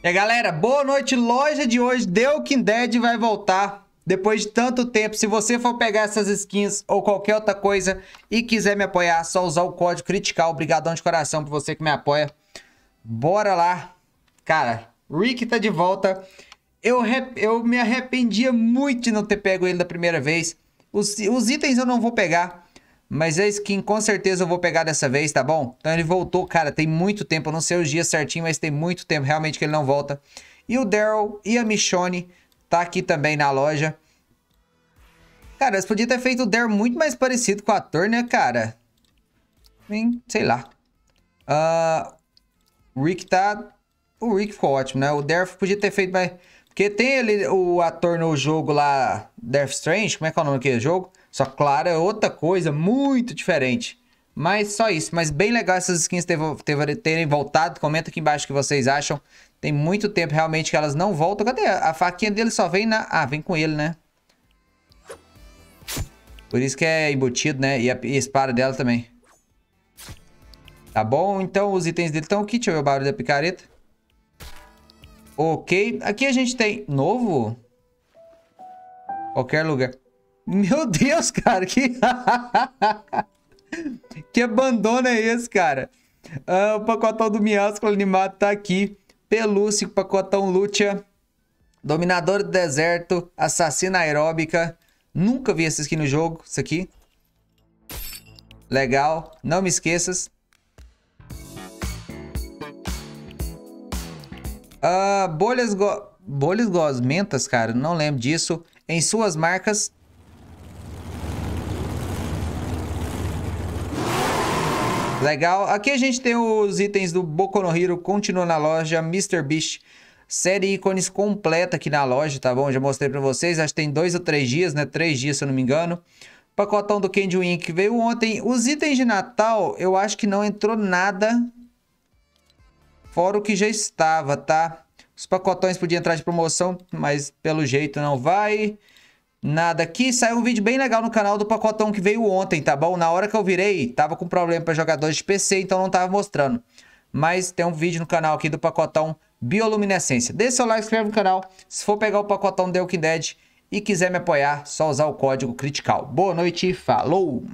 E galera, boa noite. Loja de hoje, The Walking Dead vai voltar depois de tanto tempo. Se você for pegar essas skins ou qualquer outra coisa e quiser me apoiar, só usar o código CRITICAL. Obrigadão de coração pra você que me apoia. Bora lá. Cara, Rick tá de volta. Eu, eu me arrependia muito de não ter pego ele da primeira vez. Os, os itens eu não vou pegar. Mas é skin com certeza eu vou pegar dessa vez, tá bom? Então ele voltou, cara, tem muito tempo. Eu não sei os dias certinho, mas tem muito tempo realmente que ele não volta. E o Daryl e a Michonne tá aqui também na loja. Cara, eles podiam ter feito o Daryl muito mais parecido com o ator, né, cara? Hein? Sei lá. Uh, ah, o Rick tá... O Rick ficou ótimo, né? O Daryl podia ter feito mais... Porque tem ele, o ator no jogo lá, Death Strange, como é que é o nome do jogo? Só Clara é outra coisa muito diferente. Mas só isso. Mas bem legal essas skins terem voltado. Comenta aqui embaixo o que vocês acham. Tem muito tempo realmente que elas não voltam. Cadê? A faquinha dele só vem na... Ah, vem com ele, né? Por isso que é embutido, né? E a, e a espada dela também. Tá bom? Então os itens dele estão aqui. Deixa eu ver o barulho da picareta. Ok. Aqui a gente tem... Novo? Qualquer lugar. Meu Deus, cara, que... que abandono é esse, cara? Ah, o pacotão do Miasco animado tá aqui. Pelúcio, pacotão Lúcia. Dominador do deserto. Assassina aeróbica. Nunca vi esse aqui no jogo, isso aqui. Legal, não me esqueças. Ah, bolhas, go... bolhas gosmentas, cara, não lembro disso. Em suas marcas, Legal. Aqui a gente tem os itens do Boku no Hero, continua na loja, Mr. Beast. Série ícones completa aqui na loja, tá bom? Já mostrei pra vocês, acho que tem dois ou três dias, né? Três dias, se eu não me engano. Pacotão do Candy Wink que veio ontem. Os itens de Natal, eu acho que não entrou nada. Fora o que já estava, tá? Os pacotões podiam entrar de promoção, mas pelo jeito não vai. Nada aqui. Saiu um vídeo bem legal no canal do pacotão que veio ontem, tá bom? Na hora que eu virei, tava com problema para jogadores de PC, então não tava mostrando. Mas tem um vídeo no canal aqui do pacotão Bioluminescência. Deixa seu like, inscreve no canal. Se for pegar o pacotão The Walking Dead e quiser me apoiar, só usar o código Critical. Boa noite, falou!